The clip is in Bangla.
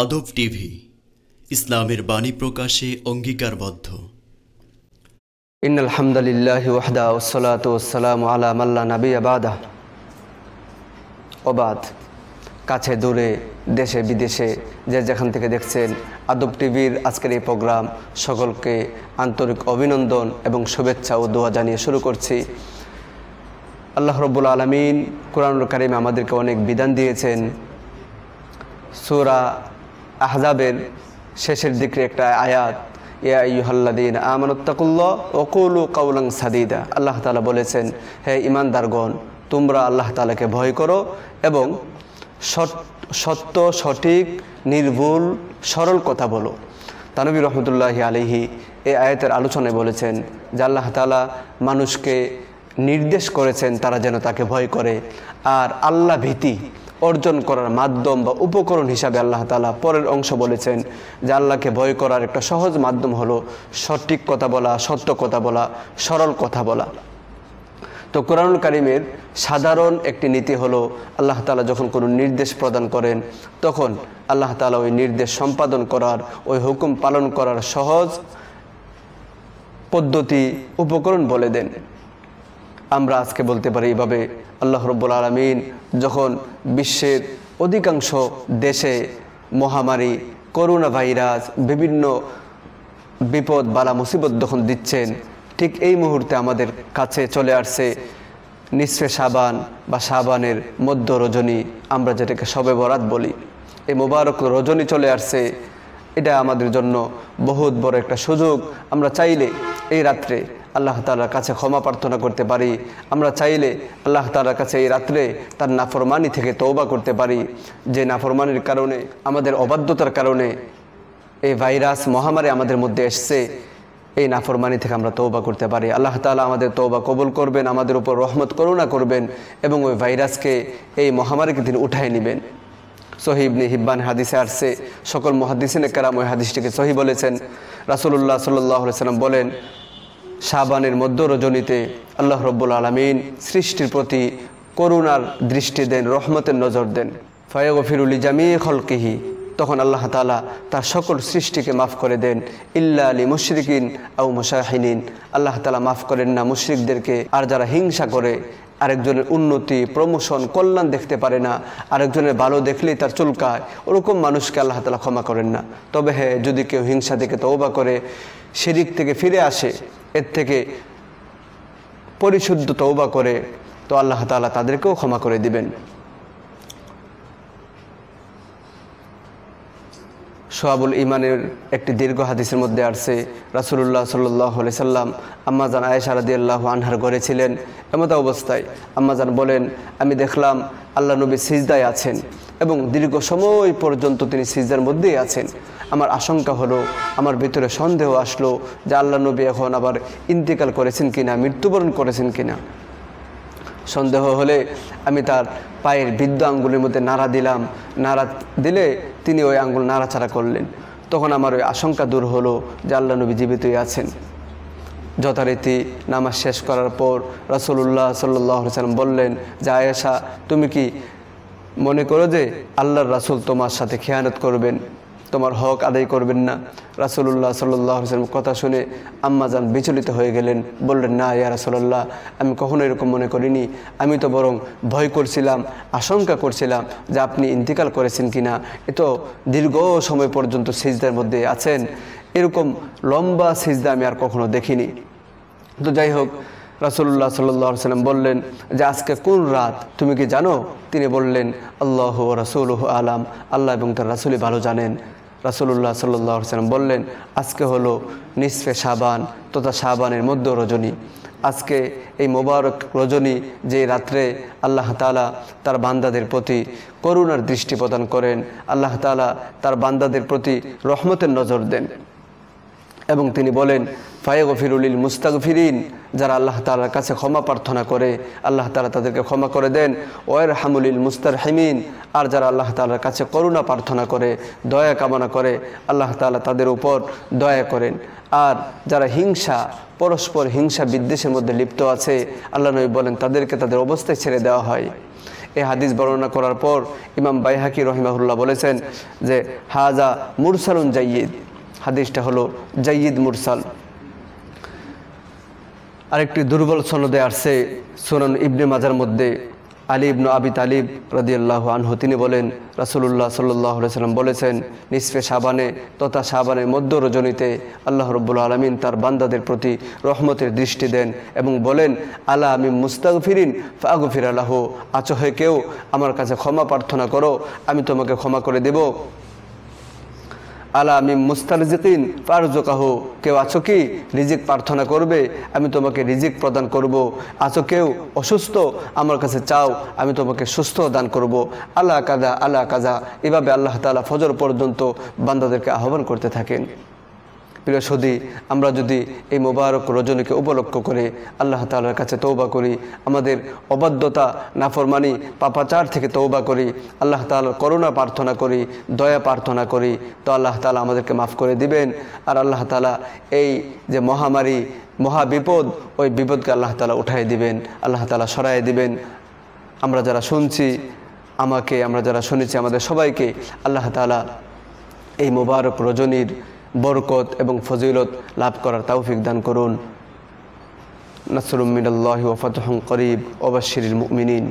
আদব টিভি ইসলামের বাণী প্রকাশে অঙ্গীকারবদ্ধ ইন আলহামদুলিল্লাহ ওয়াহদা ওসলাত আলা মাল্লা নাবি আবাদা অবাদ কাছে দূরে দেশে বিদেশে যে যেখান থেকে দেখছেন আদব টিভির আজকের এই প্রোগ্রাম সকলকে আন্তরিক অভিনন্দন এবং শুভেচ্ছা ও দোয়া জানিয়ে শুরু করছি আল্লাহ রব্বুল আলমিন কোরআনুল কারিমে আমাদেরকে অনেক বিধান দিয়েছেন সুরা আহজাবের শেষের দিকে একটা আয়াত কাউলাং আল্লাহ তালা বলেছেন হে ইমানদারগণ তোমরা আল্লাহ তালাকে ভয় করো এবং সত্য সঠিক নির্ভুল সরল কথা বলো তানবী রহমতুল্লাহি আলিহি এই আয়াতের আলোচনায় বলেছেন যে আল্লাহ তালা মানুষকে নির্দেশ করেছেন তারা যেন তাকে ভয় করে আর আল্লাহ ভীতি অর্জন করার মাধ্যম বা উপকরণ হিসাবে আল্লাহ তালা পরের অংশ বলেছেন যে আল্লাহকে ভয় করার একটা সহজ মাধ্যম হলো সঠিক কথা বলা সত্য কথা বলা সরল কথা বলা তো কোরআনুল কারিমের সাধারণ একটি নীতি হলো আল্লাহ তালা যখন কোনো নির্দেশ প্রদান করেন তখন আল্লাহ তালা ওই নির্দেশ সম্পাদন করার ওই হুকুম পালন করার সহজ পদ্ধতি উপকরণ বলে দেন আমরা আজকে বলতে পারি এভাবে আল্লাহ রব্বুল আলমিন যখন বিশ্বের অধিকাংশ দেশে মহামারী করোনা ভাইরাস বিভিন্ন বিপদ বালা মুসিবত যখন দিচ্ছেন ঠিক এই মুহূর্তে আমাদের কাছে চলে আসছে নিঃস্বে সাবান বা সাবানের মধ্য রজনী আমরা যেটাকে সবে বরাত বলি এই মোবারক রজনী চলে আসছে এটা আমাদের জন্য বহুত বড় একটা সুযোগ আমরা চাইলে এই রাত্রে আল্লাহ তালার কাছে ক্ষমা প্রার্থনা করতে পারি আমরা চাইলে আল্লাহ তালার কাছে এই রাত্রে তার নাফরমানি থেকে তৌবা করতে পারি যে নাফরমানির কারণে আমাদের অবাধ্যতার কারণে এই ভাইরাস মহামারী আমাদের মধ্যে এসছে এই নাফরমানি থেকে আমরা তৌবা করতে পারি আল্লাহ তালা আমাদের তৌবা কবুল করবেন আমাদের উপর রহমত করুণা করবেন এবং ওই ভাইরাসকে এই মহামারীকে তিনি উঠায় নেবেন সহিবনি হিব্বান হাদিসে আসছে সকল মহাদিসিনে কারাম ওই হাদিসটিকে সহি বলেছেন রাসুল্লাহ সাল্লাহ সাল্লাম বলেন শাহবানের মধ্য রজনীতে আল্লাহ রব্বুল আলমিন সৃষ্টির প্রতি করুণার দৃষ্টি দেন রহমতের নজর দেন ফয়াগফিরুলি জামি খলকিহি তখন আল্লাহ তালা তার সকল সৃষ্টিকে মাফ করে দেন ইল্লা আলী মুশরিকিন আউ মুশাহিনিন আল্লাহ তালা মাফ করেন না মুশরিকদেরকে আর যারা হিংসা করে আরেকজনের উন্নতি প্রমোশন কল্যাণ দেখতে পারে না আরেকজনের ভালো দেখলেই তার চুলকায় ওরকম মানুষকে আল্লাহ তালা ক্ষমা করেন না তবে হ্যাঁ যদি কেউ হিংসা থেকে তৌবা করে সেদিক থেকে ফিরে আসে এর থেকে পরিশুদ্ধ তৌবা করে তো আল্লাহ তালা তাদেরকেও ক্ষমা করে দিবেন সোহাবুল ইমানের একটি দীর্ঘ হাদিসের মধ্যে আসছে রাসুলুল্লাহ সাল্লি সাল্লাম আম্মাজান আয়েশা আল্লাহ আনহার ঘরে ছিলেন এমত অবস্থায় আম্মাজান বলেন আমি দেখলাম আল্লাহ নবী সিজদায় আছেন এবং দীর্ঘ সময় পর্যন্ত তিনি সিজদার মধ্যেই আছেন আমার আশঙ্কা হলো আমার ভিতরে সন্দেহ আসলো যে আল্লাহ নবী এখন আবার ইন্তিকাল করেছেন কিনা মৃত্যুবরণ করেছেন কিনা সন্দেহ হলে আমি তার পায়ের বৃদ্ধ আঙ্গুলের মধ্যে নাড়া দিলাম নাড়া দিলে তিনি ওই আঙ্গুল নাড়াচাড়া করলেন তখন আমার ওই আশঙ্কা দূর হলো যে আল্লাহ নবী জীবিতই আছেন যথারীতি নামাজ শেষ করার পর রাসুল্লাহ সাল্লাহ সাল্লাম বললেন যে আয়েশা তুমি কি মনে করো যে আল্লাহর রাসুল তোমার সাথে খেয়ানত করবেন তোমার হক আদায় করবেন না রাসুল্লাহ সাল্লাহ সাল্লাম কথা শুনে আম্মাজান বিচলিত হয়ে গেলেন বললেন না ইয়া রাসুল্লাহ আমি কখনো এরকম মনে করিনি আমি তো বরং ভয় করছিলাম আশঙ্কা করছিলাম যে আপনি ইন্তিকাল করেছেন কিনা এ তো দীর্ঘ সময় পর্যন্ত সিজদার মধ্যে আছেন এরকম লম্বা সিজদা আমি আর কখনো দেখিনি তো যাই হোক রাসুল্লাহ সাল্লাম বললেন যে আজকে কোন রাত তুমি কি জানো তিনি বললেন আল্লাহ রাসুল আলাম আল্লাহ এবং তার রাসুলি ভালো জানেন রাসুল্লাহ সাল্লাহ সাল্লাম বললেন আজকে হলো নিসফে সাবান তথা সাবানের মধ্য রজনী আজকে এই মোবারক রজনী যে রাত্রে আল্লাহ তালা তার বান্দাদের প্রতি করুণার দৃষ্টি প্রদান করেন আল্লাহ তালা তার বান্দাদের প্রতি রহমতের নজর দেন এবং তিনি বলেন ফায়েগফিরুলিল ফিরিন যারা আল্লাহ তালার কাছে ক্ষমা প্রার্থনা করে আল্লাহ তালা তাদেরকে ক্ষমা করে দেন ওয়ের হামুলিল মুস্তার হেমিন আর যারা আল্লাহ তালার কাছে করুণা প্রার্থনা করে দয়া কামনা করে আল্লাহ তালা তাদের উপর দয়া করেন আর যারা হিংসা পরস্পর হিংসা বিদ্বেষের মধ্যে লিপ্ত আছে আল্লাহ নবী বলেন তাদেরকে তাদের অবস্থায় ছেড়ে দেওয়া হয় এ হাদিস বর্ণনা করার পর ইমাম বাইহাকি রহিমাহুল্লাহ বলেছেন যে হাজা মুরসালুন জাইয়েদ হাদিসটা হলো জাইদ মুরসাল আরেকটি দুর্বল সনদে আসছে সুনান ইবনে মাজার মধ্যে আলী ইবনু আবি তালিব রদিয়াল্লাহ আনহু তিনি বলেন রাসুলুল্লাহ সাল্লাহ সাল্লাম বলেছেন নিসফে সাবানে তথা সাবানের মধ্য রজনীতে আল্লাহ রব্বুল আলমিন তার বান্দাদের প্রতি রহমতের দৃষ্টি দেন এবং বলেন আলা আমি মুস্তাক ফিরিন ফাগু ফিরালাহ আচহে আচ্ছা, কেউ আমার কাছে ক্ষমা প্রার্থনা করো আমি তোমাকে ক্ষমা করে দেব আলামি মুস্তারজিকিন ফারজোকাহ কেউ আছো কি রিজিক প্রার্থনা করবে আমি তোমাকে রিজিক প্রদান করব। আছো কেউ অসুস্থ আমার কাছে চাও আমি তোমাকে সুস্থ দান করব। আল্লাহ কাজা আল্লাহ কাজা এভাবে আল্লাহ তালা ফজর পর্যন্ত বান্দাদেরকে আহ্বান করতে থাকেন প্রিয় সদী আমরা যদি এই মোবারক রজনীকে উপলক্ষ করে আল্লাহ তালার কাছে তৌবা করি আমাদের অবাধ্যতা নাফরমানি পাপাচার থেকে তৌবা করি আল্লাহ তাল করুণা প্রার্থনা করি দয়া প্রার্থনা করি তো আল্লাহ তালা আমাদেরকে মাফ করে দিবেন আর আল্লাহ তালা এই যে মহামারী মহাবিপদ ওই বিপদকে আল্লাহ তালা উঠাই দিবেন আল্লাহ তালা সরাই দিবেন আমরা যারা শুনছি আমাকে আমরা যারা শুনেছি আমাদের সবাইকে আল্লাহ তালা এই মোবারক রজনীর বরকত এবং ফজিলত লাভ করার তৌফিক দান করুন নাসরুমিনাল্লাহ ওফাত করিব ওবাশির মুমিনিন